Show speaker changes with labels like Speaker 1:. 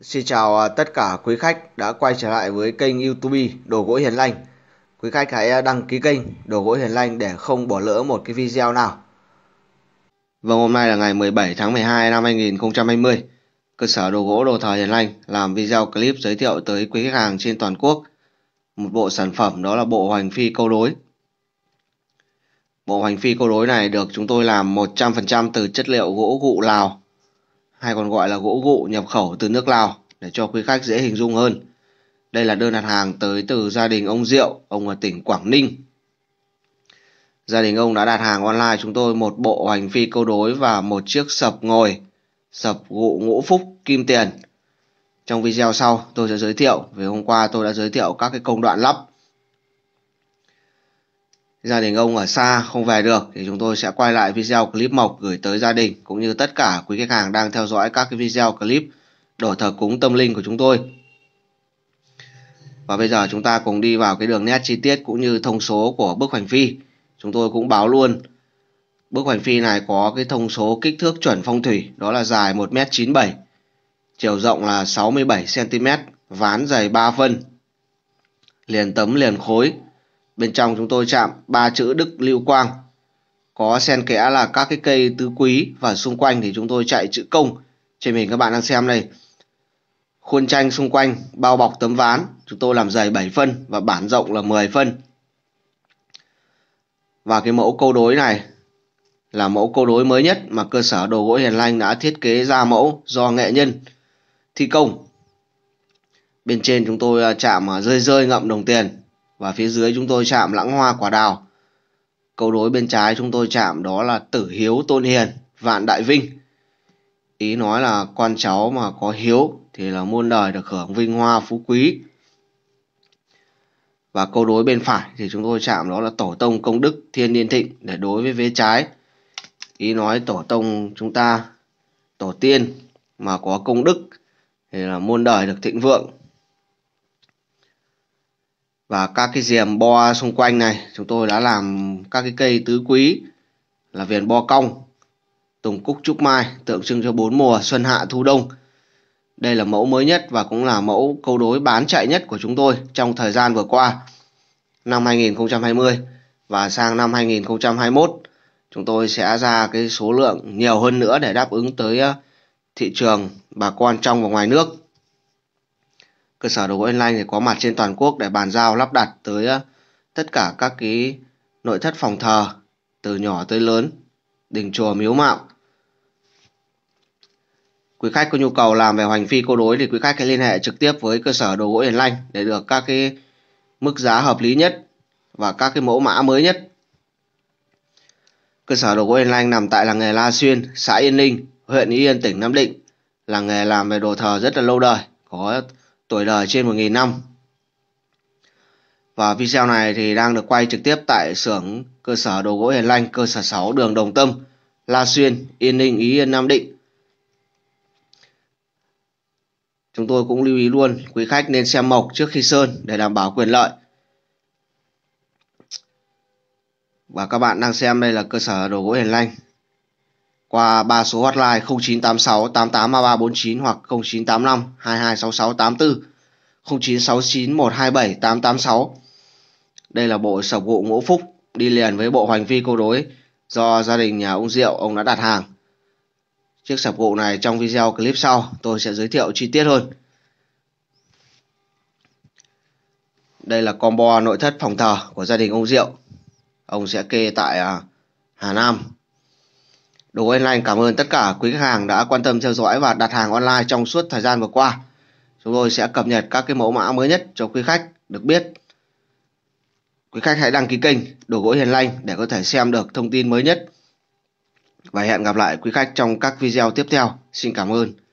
Speaker 1: Xin chào à, tất cả quý khách đã quay trở lại với kênh YouTube Đồ gỗ Hiền Lành. Quý khách hãy à, đăng ký kênh Đồ gỗ Hiền Lành để không bỏ lỡ một cái video nào. Vâng, hôm nay là ngày 17 tháng 12 năm 2020. Cơ sở đồ gỗ Đồ thờ Hiền Lành làm video clip giới thiệu tới quý khách hàng trên toàn quốc một bộ sản phẩm đó là bộ hoành phi câu đối. Bộ hoành phi câu đối này được chúng tôi làm 100% từ chất liệu gỗ gụ Lào hay còn gọi là gỗ gụ nhập khẩu từ nước Lào để cho quý khách dễ hình dung hơn. Đây là đơn đặt hàng tới từ gia đình ông Diệu, ông ở tỉnh Quảng Ninh. Gia đình ông đã đặt hàng online chúng tôi một bộ hành phi câu đối và một chiếc sập ngồi, sập gụ ngũ phúc kim tiền. Trong video sau tôi sẽ giới thiệu, vì hôm qua tôi đã giới thiệu các cái công đoạn lắp gia đình ông ở xa không về được thì chúng tôi sẽ quay lại video clip mộc gửi tới gia đình cũng như tất cả quý khách hàng đang theo dõi các cái video clip đổi thờ cúng tâm linh của chúng tôi. Và bây giờ chúng ta cùng đi vào cái đường nét chi tiết cũng như thông số của bức hoành phi. Chúng tôi cũng báo luôn bức hoành phi này có cái thông số kích thước chuẩn phong thủy đó là dài 1m97, chiều rộng là 67cm, ván dày 3 phân, liền tấm liền khối Bên trong chúng tôi chạm ba chữ Đức Lưu Quang. Có xen kẽ là các cái cây tứ quý và xung quanh thì chúng tôi chạy chữ công. Trên mình các bạn đang xem đây. Khuôn tranh xung quanh bao bọc tấm ván, chúng tôi làm dày 7 phân và bản rộng là 10 phân. Và cái mẫu câu đối này là mẫu câu đối mới nhất mà cơ sở đồ gỗ Hiền Lanh đã thiết kế ra mẫu do nghệ nhân thi công. Bên trên chúng tôi à, chạm à, rơi rơi ngậm đồng tiền và phía dưới chúng tôi chạm lãng hoa quả đào câu đối bên trái chúng tôi chạm đó là tử hiếu tôn hiền vạn đại vinh ý nói là con cháu mà có hiếu thì là muôn đời được hưởng vinh hoa phú quý và câu đối bên phải thì chúng tôi chạm đó là tổ tông công đức thiên niên thịnh để đối với vế trái ý nói tổ tông chúng ta tổ tiên mà có công đức thì là muôn đời được thịnh vượng và các cái diềm bo xung quanh này chúng tôi đã làm các cái cây tứ quý là viền bo cong tùng cúc trúc mai tượng trưng cho bốn mùa xuân hạ thu đông đây là mẫu mới nhất và cũng là mẫu câu đối bán chạy nhất của chúng tôi trong thời gian vừa qua năm 2020 và sang năm 2021 chúng tôi sẽ ra cái số lượng nhiều hơn nữa để đáp ứng tới ờ, thị trường bà con trong và ngoài nước cơ sở đồ gỗ online Lanh thì có mặt trên toàn quốc để bàn giao lắp đặt tới ờ, tất cả các cái nội thất phòng thờ từ nhỏ tới lớn, đình chùa miếu mạo. Quý khách có nhu cầu làm về hoành phi câu đối thì quý khách hãy liên hệ trực tiếp với cơ sở đồ gỗ Yên Lanh để được các cái mức giá hợp lý nhất và các cái mẫu mã mới nhất. Cơ sở đồ gỗ Yên Lanh nằm tại làng nghề La Xuyên, xã Yên Ninh, huyện Yên, tỉnh Nam Định. Làng nghề làm về đồ thờ rất là lâu đời, có tuổi đời trên 1.000 năm. Và video này thì đang được quay trực tiếp tại xưởng cơ sở đồ gỗ Hiền Lanh, cơ sở 6 đường Đồng Tâm, La Xuyên, Yên Ninh, Ý Yên, Nam Định. Chúng tôi cũng lưu ý luôn, quý khách nên xem mộc trước khi sơn để đảm bảo quyền lợi. Và các bạn đang xem đây là cơ sở đồ gỗ Hiền Lanh, qua ba số hotline 0986 883349 hoặc 0985 226684, 0969 127 886. Đây là bộ sập gụ ngũ phúc đi liền với bộ hoành vi câu đối do gia đình nhà ông Diệu ông đã đặt hàng. Chiếc sập gụ này trong video clip sau tôi sẽ giới thiệu chi tiết hơn. Đây là combo nội thất phòng thờ của gia đình ông Diệu. Ông sẽ kê tại à, Hà Nam Đỗ Anh Lanh cảm ơn tất cả quý khách hàng đã quan tâm theo dõi và đặt hàng online trong suốt thời gian vừa qua. Chúng tôi sẽ cập nhật các cái mẫu mã mới nhất cho quý khách được biết. Quý khách hãy đăng ký kênh Đồ Gỗ Hiền Lanh để có thể xem được thông tin mới nhất. Và hẹn gặp lại quý khách trong các video tiếp theo. Xin cảm ơn.